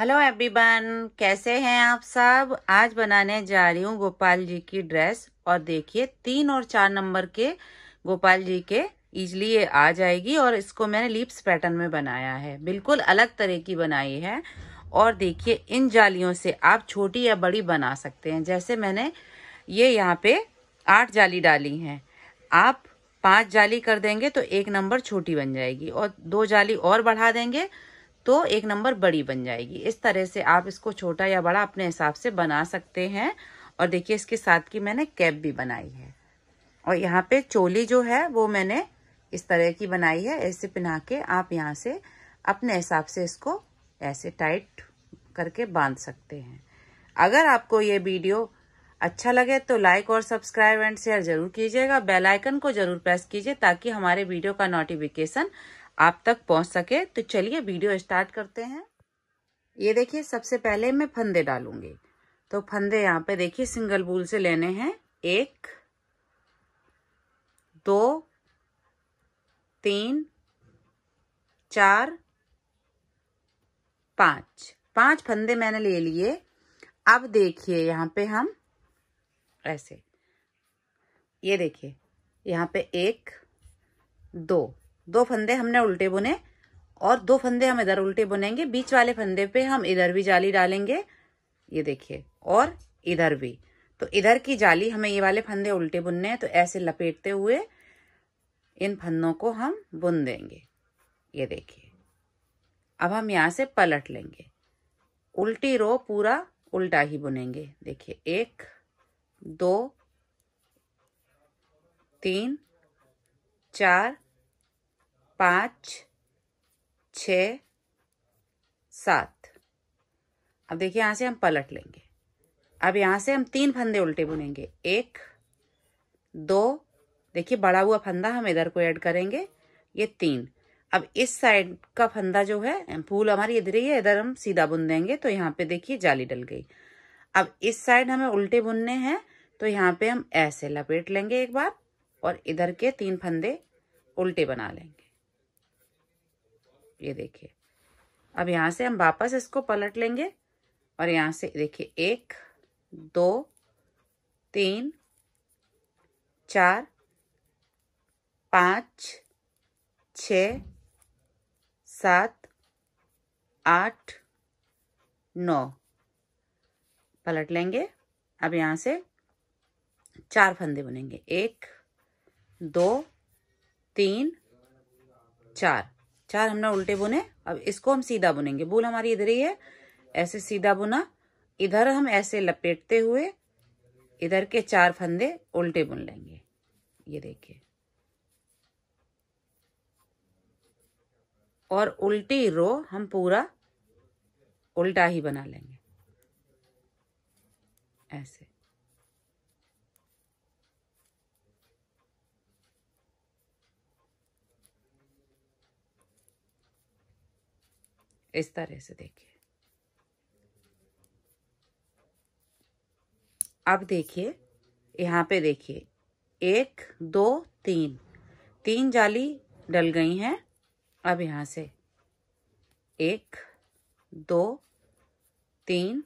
hello everyone कैसे हैं आप सब आज बनाने जा रही हूँ गोपाल जी की ड्रेस और देखिए तीन और चार नंबर के गोपाल जी के इजली ये आ जाएगी और इसको मैंने लिप्स पैटर्न में बनाया है बिल्कुल अलग तरह की बनाई है और देखिए इन जालियों से आप छोटी या बड़ी बना सकते हैं जैसे मैंने ये यहाँ पे आठ जाली डाली है आप पांच जाली कर देंगे तो एक नंबर छोटी बन जाएगी और दो जाली और बढ़ा देंगे तो एक नंबर बड़ी बन जाएगी इस तरह से आप इसको छोटा या बड़ा अपने हिसाब से बना सकते हैं और देखिए इसके साथ की मैंने कैप भी बनाई है और यहाँ पे चोली जो है वो मैंने इस तरह की बनाई है ऐसे पिना के आप यहाँ से अपने हिसाब से इसको ऐसे टाइट करके बांध सकते हैं अगर आपको ये वीडियो अच्छा लगे तो लाइक और सब्सक्राइब एंड शेयर जरूर कीजिएगा बेल आइकन को जरूर प्रेस कीजिए ताकि हमारे वीडियो का नोटिफिकेशन आप तक पहुंच सके तो चलिए वीडियो स्टार्ट करते हैं ये देखिए सबसे पहले मैं फंदे डालूंगी तो फंदे यहाँ पे देखिए सिंगल बूल से लेने हैं एक दो तीन चार पांच पांच फंदे मैंने ले लिए अब देखिए यहाँ पे हम ऐसे ये देखिए यहाँ पे एक दो दो फंदे हमने उल्टे बुने और दो फंदे हम इधर उल्टे बुनेंगे बीच वाले फंदे पे हम इधर भी जाली डालेंगे ये देखिए और इधर भी तो इधर की जाली हमें ये वाले फंदे उल्टे बुनने हैं तो ऐसे लपेटते हुए इन फंदों को हम बुन देंगे ये देखिए अब हम यहाँ से पलट लेंगे उल्टी रो पूरा उल्टा ही बुनेंगे देखिए एक दो तीन चार पाँच छ सात अब देखिए यहाँ से हम पलट लेंगे अब यहाँ से हम तीन फंदे उल्टे बुनेंगे एक दो देखिए बड़ा हुआ फंदा हम इधर को ऐड करेंगे ये तीन अब इस साइड का फंदा जो है फूल हमारी इधर ही है इधर हम सीधा बुन देंगे तो यहाँ पे देखिए जाली डल गई अब इस साइड हमें उल्टे बुनने हैं तो यहाँ पे हम ऐसे लपेट लेंगे एक बार और इधर के तीन फंदे उल्टे बना लेंगे ये देखिए अब यहाँ से हम वापस इसको पलट लेंगे और यहाँ से देखिए एक दो तीन चार पाँच छ सात आठ नौ पलट लेंगे अब यहाँ से चार फंदे बनेंगे एक दो तीन चार चार हमने उल्टे बुने अब इसको हम सीधा बुनेंगे भूल हमारी इधर ही है ऐसे सीधा बुना इधर हम ऐसे लपेटते हुए इधर के चार फंदे उल्टे बुन लेंगे ये देखिए और उल्टी रो हम पूरा उल्टा ही बना लेंगे ऐसे इस तरह से देखिए अब देखिए यहाँ पे देखिए एक दो तीन तीन जाली डल गई हैं अब यहाँ से एक दो तीन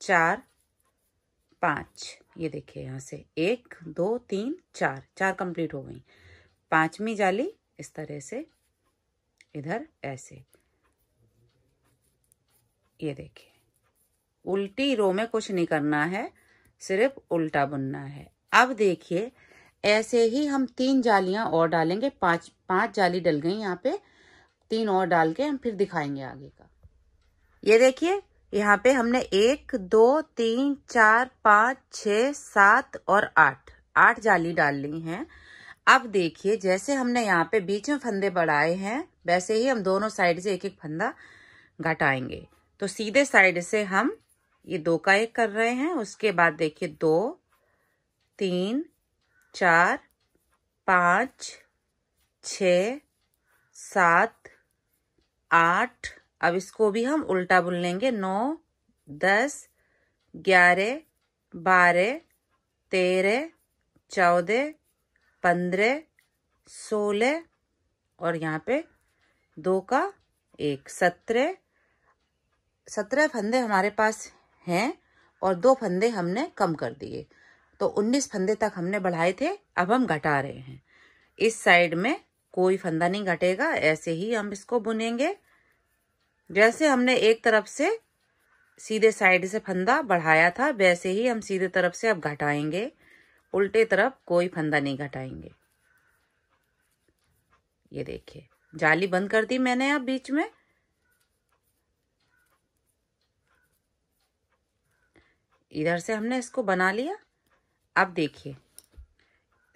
चार पाँच ये देखिए यहाँ से एक दो तीन चार चार कंप्लीट हो गई पांचवी जाली इस तरह से इधर ऐसे ये देखिए उल्टी रो में कुछ नहीं करना है सिर्फ उल्टा बुनना है अब देखिए ऐसे ही हम तीन जालियां और डालेंगे पांच पांच जाली डल गई यहाँ पे तीन और डाल के हम फिर दिखाएंगे आगे का ये देखिए यहाँ पे हमने एक दो तीन चार पाँच छ सात और आठ आठ जाली डाल ली हैं अब देखिए जैसे हमने यहाँ पे बीच में फंदे बढ़ाए हैं वैसे ही हम दोनों साइड से एक एक फंदा घटाएंगे तो सीधे साइड से हम ये दो का एक कर रहे हैं उसके बाद देखिए दो तीन चार पाँच छ सात आठ अब इसको भी हम उल्टा बुल लेंगे नौ दस ग्यारह बारह तेरह चौदह पंद्रह सोलह और यहाँ पे दो का एक सत्रह सत्रह फंदे हमारे पास हैं और दो फंदे हमने कम कर दिए तो उन्नीस फंदे तक हमने बढ़ाए थे अब हम घटा रहे हैं इस साइड में कोई फंदा नहीं घटेगा ऐसे ही हम इसको बुनेंगे जैसे हमने एक तरफ से सीधे साइड से फंदा बढ़ाया था वैसे ही हम सीधे तरफ से अब घटाएंगे उल्टे तरफ कोई फंदा नहीं घटाएंगे ये देखिए जाली बंद कर दी मैंने अब बीच में इधर से हमने इसको बना लिया अब देखिए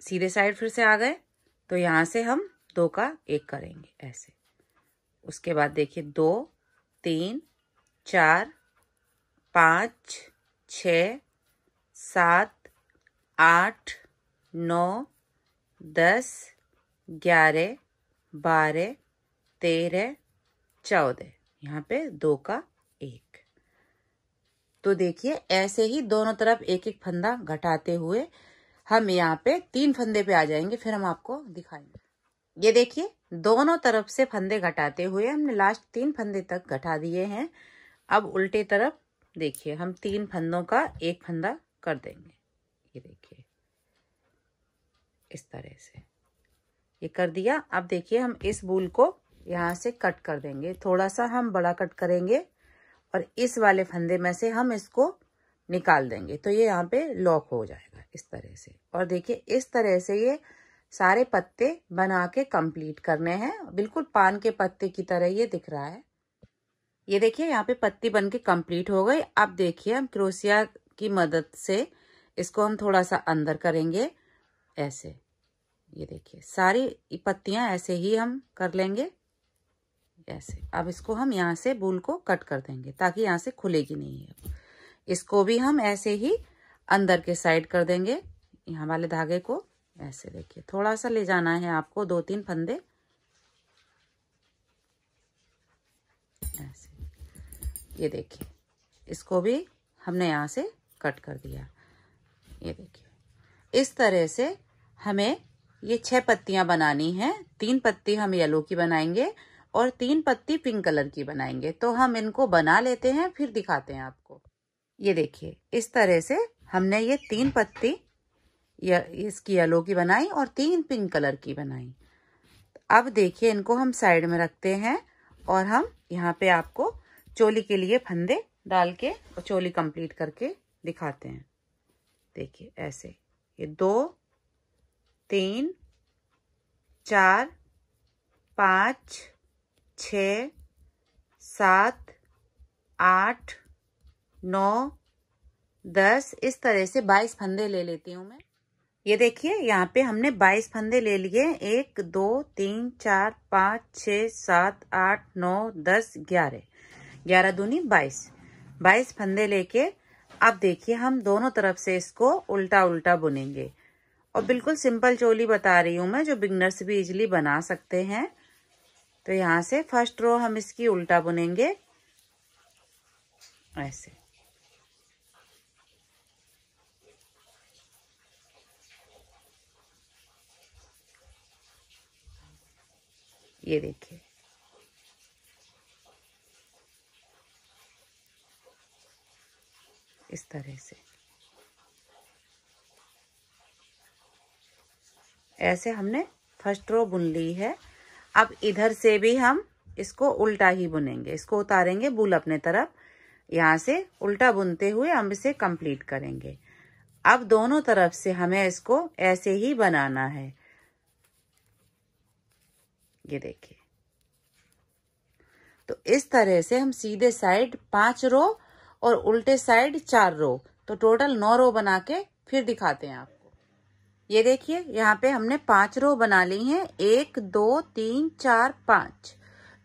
सीधे साइड फिर से आ गए तो यहाँ से हम दो का एक करेंगे ऐसे उसके बाद देखिए दो तीन चार पाँच छ सात आठ नौ दस ग्यारह बारह तेरह चौदह यहाँ पे दो का तो देखिए ऐसे ही दोनों तरफ एक एक फंदा घटाते हुए हम यहाँ पे तीन फंदे पे आ जाएंगे फिर हम आपको दिखाएंगे ये देखिए दोनों तरफ से फंदे घटाते हुए हमने लास्ट तीन फंदे तक घटा दिए हैं अब उल्टे तरफ देखिए हम तीन फंदों का एक फंदा कर देंगे ये देखिए इस तरह से ये कर दिया अब देखिए हम इस बूल को यहाँ से कट कर देंगे थोड़ा सा हम बड़ा कट करेंगे और इस वाले फंदे में से हम इसको निकाल देंगे तो ये यहाँ पे लॉक हो जाएगा इस तरह से और देखिए इस तरह से ये सारे पत्ते बना के कंप्लीट करने हैं बिल्कुल पान के पत्ते की तरह ये दिख रहा है ये देखिए यहाँ पे पत्ती बन के कम्प्लीट हो गई अब देखिए हम क्रोसिया की मदद से इसको हम थोड़ा सा अंदर करेंगे ऐसे ये देखिए सारी पत्तियां ऐसे ही हम कर लेंगे ऐसे अब इसको हम यहाँ से बूल को कट कर देंगे ताकि यहाँ से खुलेगी नहीं है इसको भी हम ऐसे ही अंदर के साइड कर देंगे यहाँ वाले धागे को ऐसे देखिए थोड़ा सा ले जाना है आपको दो तीन फंदे ऐसे ये देखिए इसको भी हमने यहाँ से कट कर दिया ये देखिए इस तरह से हमें ये छह पत्तियां बनानी हैं तीन पत्ती हम येलो की बनाएंगे और तीन पत्ती पिंक कलर की बनाएंगे तो हम इनको बना लेते हैं फिर दिखाते हैं आपको ये देखिए इस तरह से हमने ये तीन पत्ती इसकी येलो की बनाई और तीन पिंक कलर की बनाई अब देखिए इनको हम साइड में रखते हैं और हम यहाँ पे आपको चोली के लिए फंदे डाल के और चोली कंप्लीट करके दिखाते हैं देखिए ऐसे ये दो तीन चार पाँच छ सात आठ नौ दस इस तरह से बाईस फंदे ले लेती हूँ मैं ये देखिए यहाँ पे हमने बाईस फंदे ले लिए एक दो तीन चार पाँच छ सात आठ नौ दस ग्यारह ग्यारह दूनी बाईस बाईस फंदे लेके अब देखिए हम दोनों तरफ से इसको उल्टा उल्टा बुनेंगे और बिल्कुल सिंपल चोली बता रही हूँ मैं जो बिगनर्स भी इजिली बना सकते हैं तो यहाँ से फर्स्ट रो हम इसकी उल्टा बुनेंगे ऐसे ये देखिए इस तरह से ऐसे हमने फर्स्ट रो बुन ली है अब इधर से भी हम इसको उल्टा ही बुनेंगे इसको उतारेंगे बुल अपने तरफ यहाँ से उल्टा बुनते हुए हम इसे कंप्लीट करेंगे अब दोनों तरफ से हमें इसको ऐसे ही बनाना है ये देखिए तो इस तरह से हम सीधे साइड पांच रो और उल्टे साइड चार रो तो टोटल नौ रो बना के फिर दिखाते हैं आप ये देखिए यहाँ पे हमने पांच रो बना ली है एक दो तीन चार पांच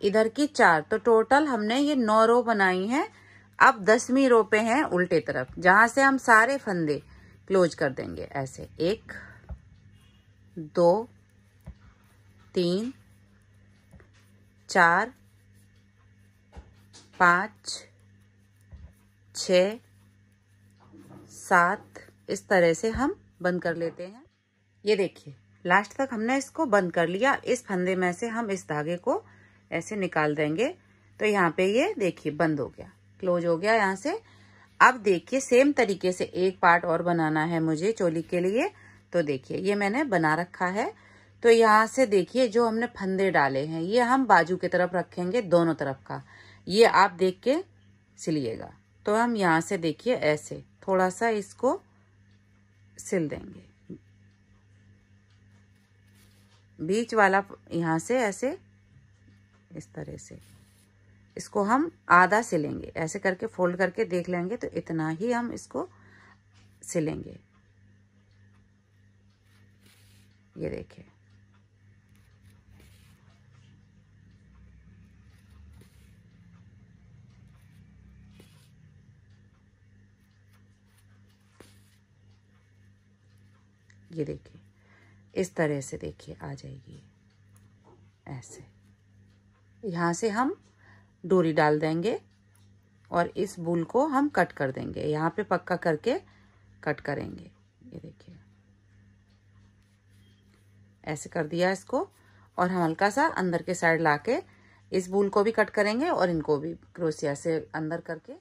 इधर की चार तो टोटल हमने ये नौ रो बनाई है अब दसवीं रो पे हैं उल्टे तरफ जहां से हम सारे फंदे क्लोज कर देंगे ऐसे एक दो तीन चार पांच छ सात इस तरह से हम बंद कर लेते हैं ये देखिए लास्ट तक हमने इसको बंद कर लिया इस फंदे में से हम इस धागे को ऐसे निकाल देंगे तो यहाँ पे ये देखिए बंद हो गया क्लोज हो गया यहाँ से अब देखिए सेम तरीके से एक पार्ट और बनाना है मुझे चोली के लिए तो देखिए ये मैंने बना रखा है तो यहाँ से देखिए जो हमने फंदे डाले हैं ये हम बाजू की तरफ रखेंगे दोनों तरफ का ये आप देख के सिलिएगा तो हम यहाँ से देखिए ऐसे थोड़ा सा इसको सिल देंगे बीच वाला यहाँ से ऐसे इस तरह से इसको हम आधा सिलेंगे ऐसे करके फोल्ड करके देख लेंगे तो इतना ही हम इसको सिलेंगे ये देखिए ये देखिए इस तरह से देखिए आ जाएगी ऐसे यहाँ से हम डोरी डाल देंगे और इस बुल को हम कट कर देंगे यहाँ पे पक्का करके कट करेंगे ये देखिए ऐसे कर दिया इसको और हम हल्का सा अंदर के साइड ला के इस बुल को भी कट करेंगे और इनको भी क्रोसिया से अंदर करके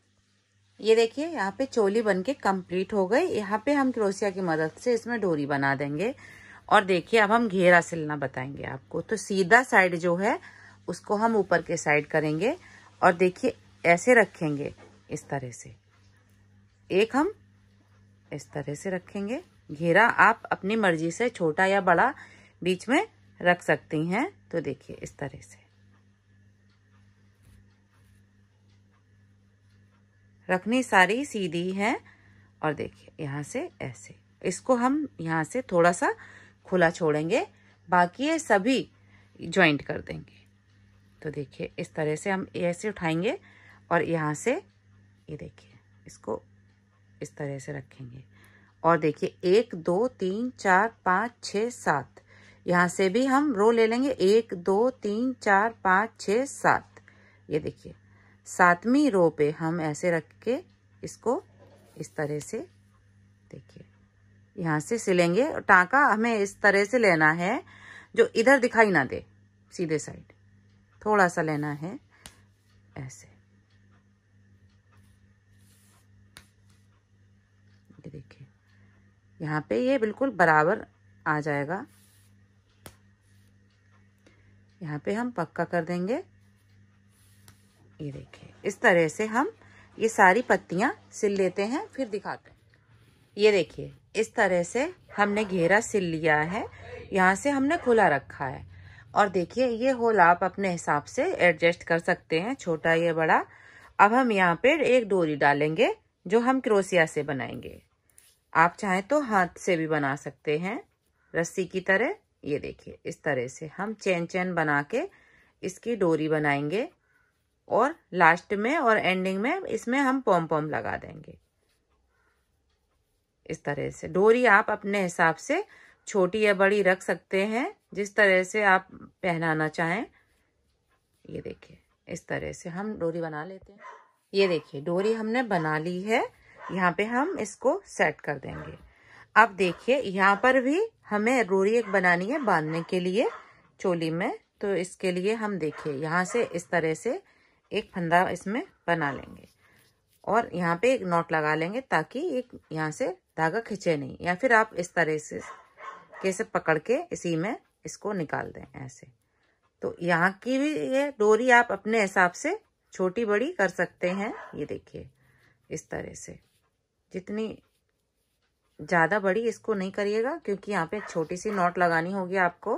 ये देखिए यहाँ पे चोली बन के कम्प्लीट हो गई यहाँ पे हम क्रोसिया की मदद से इसमें डोरी बना देंगे और देखिए अब हम घेरा सिलना बताएंगे आपको तो सीधा साइड जो है उसको हम ऊपर के साइड करेंगे और देखिए ऐसे रखेंगे इस तरह से एक हम इस तरह से रखेंगे घेरा आप अपनी मर्जी से छोटा या बड़ा बीच में रख सकती हैं तो देखिए इस तरह से रखनी सारी सीधी है और देखिए यहाँ से ऐसे इसको हम यहाँ से थोड़ा सा खुला छोड़ेंगे बाकी ये सभी ज्वाइंट कर देंगे तो देखिए इस तरह से हम ऐसे उठाएंगे और यहाँ से ये देखिए इसको इस तरह से रखेंगे और देखिए एक दो तीन चार पाँच छ सात यहाँ से भी हम रो ले लेंगे एक दो तीन चार पाँच छः सात ये देखिए सातवीं रो पे हम ऐसे रख के इसको इस तरह से देखिए यहाँ से सिलेंगे और टाँका हमें इस तरह से लेना है जो इधर दिखाई ना दे सीधे साइड थोड़ा सा लेना है ऐसे ये देखिए यहाँ पे ये बिल्कुल बराबर आ जाएगा यहाँ पे हम पक्का कर देंगे ये देखिए इस तरह से हम ये सारी पत्तियाँ सिल लेते हैं फिर दिखाते हैं ये देखिए इस तरह से हमने घेरा सिल लिया है यहाँ से हमने खुला रखा है और देखिए ये होल आप अपने हिसाब से एडजस्ट कर सकते हैं छोटा या बड़ा अब हम यहाँ पे एक डोरी डालेंगे जो हम क्रोसिया से बनाएंगे आप चाहें तो हाथ से भी बना सकते हैं रस्सी की तरह ये देखिए इस तरह से हम चैन चैन बना के इसकी डोरी बनाएंगे और लास्ट में और एंडिंग में इसमें हम पॉम पॉम लगा देंगे इस तरह से डोरी आप अपने हिसाब से छोटी या बड़ी रख सकते हैं जिस तरह से आप पहनाना चाहें ये देखिए इस तरह से हम डोरी बना लेते हैं ये देखिए डोरी हमने बना ली है यहाँ पे हम इसको सेट कर देंगे अब देखिए यहाँ पर भी हमें डोरी एक बनानी है बांधने के लिए चोली में तो इसके लिए हम देखिए यहाँ से इस तरह से एक फंदा इसमें बना लेंगे और यहाँ पे एक नॉट लगा लेंगे ताकि एक यहाँ से धागा खींचे नहीं या फिर आप इस तरह से कैसे पकड़ के इसी में इसको निकाल दें ऐसे तो यहाँ की भी ये डोरी आप अपने हिसाब से छोटी बड़ी कर सकते हैं ये देखिए इस तरह से जितनी ज़्यादा बड़ी इसको नहीं करिएगा क्योंकि यहाँ पे छोटी सी नॉट लगानी होगी आपको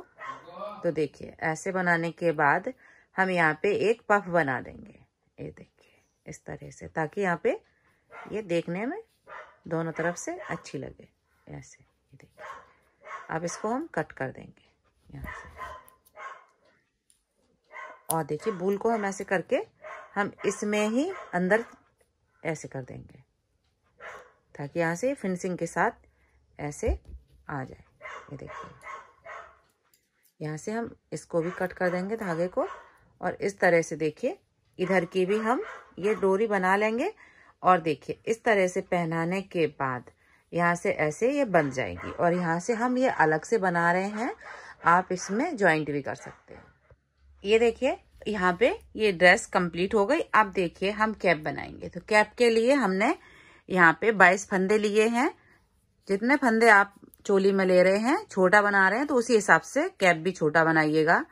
तो देखिए ऐसे बनाने के बाद हम यहाँ पे एक पफ बना देंगे ये देखिए इस तरह से ताकि यहाँ पे ये देखने में दोनों तरफ से अच्छी लगे ऐसे देखिए अब इसको हम कट कर देंगे यहाँ से और देखिए बूल को हम ऐसे करके हम इसमें ही अंदर ऐसे कर देंगे ताकि यहाँ से फिनिशिंग के साथ ऐसे आ जाए ये देखिए यहाँ से हम इसको भी कट कर देंगे धागे को और इस तरह से देखिए इधर की भी हम ये डोरी बना लेंगे और देखिए इस तरह से पहनाने के बाद यहाँ से ऐसे ये बन जाएगी और यहाँ से हम ये अलग से बना रहे हैं आप इसमें ज्वाइंट भी कर सकते हैं ये देखिए यहाँ पे ये ड्रेस कंप्लीट हो गई अब देखिए हम कैप बनाएंगे तो कैप के लिए हमने यहाँ पे बाईस फंदे लिए हैं जितने फंदे आप चोली में ले रहे हैं छोटा बना रहे हैं तो उसी हिसाब से कैप भी छोटा बनाइएगा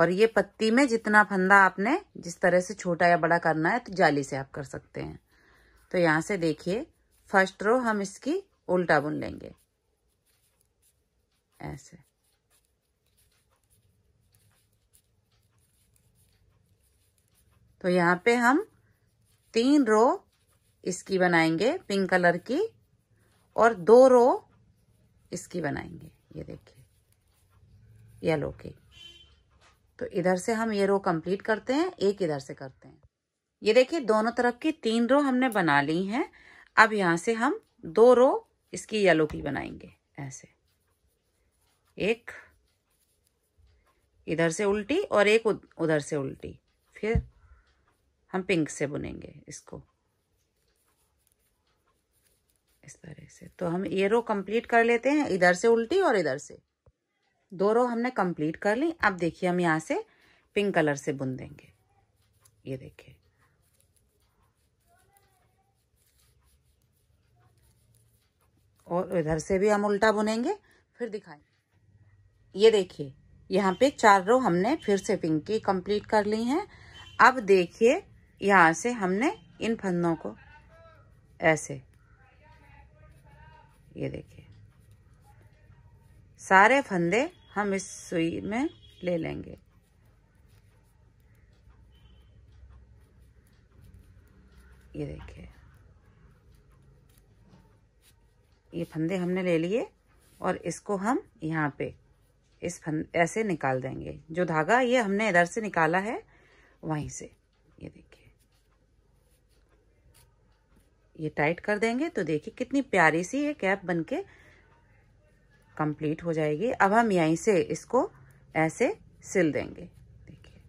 और ये पत्ती में जितना फंदा आपने जिस तरह से छोटा या बड़ा करना है तो जाली से आप कर सकते हैं तो यहाँ से देखिए फर्स्ट रो हम इसकी उल्टा बुन लेंगे ऐसे तो यहाँ पे हम तीन रो इसकी बनाएंगे पिंक कलर की और दो रो इसकी बनाएंगे ये देखिए येलो की तो इधर से हम ये रो कंप्लीट करते हैं एक इधर से करते हैं ये देखिए दोनों तरफ की तीन रो हमने बना ली हैं अब यहाँ से हम दो रो इसकी येलो की बनाएंगे ऐसे एक इधर से उल्टी और एक उधर से उल्टी फिर हम पिंक से बुनेंगे इसको इस तरह से तो हम ये रो कंप्लीट कर लेते हैं इधर से उल्टी और इधर से दो रो हमने कंप्लीट कर ली अब देखिए हम यहाँ से पिंक कलर से बुन देंगे ये देखिए और इधर से भी हम उल्टा बुनेंगे फिर दिखाएं ये देखिए यहाँ पे चार रो हमने फिर से पिंक की कंप्लीट कर ली हैं अब देखिए यहाँ से हमने इन फंदों को ऐसे ये देखिए सारे फंदे हम इस सुई में ले लेंगे ये देखिए ये फंदे हमने ले लिए और इसको हम यहाँ पे इस फंद ऐसे निकाल देंगे जो धागा ये हमने इधर से निकाला है वहीं से ये देखिए ये टाइट कर देंगे तो देखिए कितनी प्यारी सी ये कैप बनके कंप्लीट हो जाएगी अब हम यहीं से इसको ऐसे सिल देंगे देखिए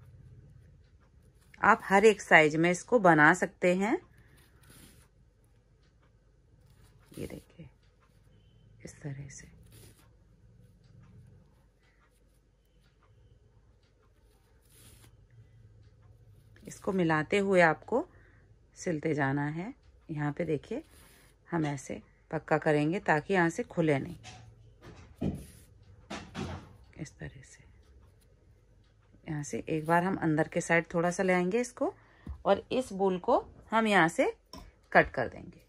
आप हर एक साइज में इसको बना सकते हैं ये देखिए इस तरह से इसको मिलाते हुए आपको सिलते जाना है यहाँ पे देखिए हम ऐसे पक्का करेंगे ताकि यहाँ से खुले नहीं इस तरह से यहाँ से एक बार हम अंदर के साइड थोड़ा सा ले आएंगे इसको और इस बुल को हम यहाँ से कट कर देंगे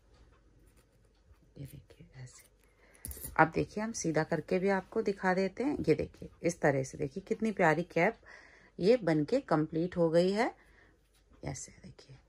ये देखिए ऐसे अब देखिए हम सीधा करके भी आपको दिखा देते हैं ये देखिए इस तरह से देखिए कितनी प्यारी कैप ये बनके कंप्लीट हो गई है ऐसे देखिए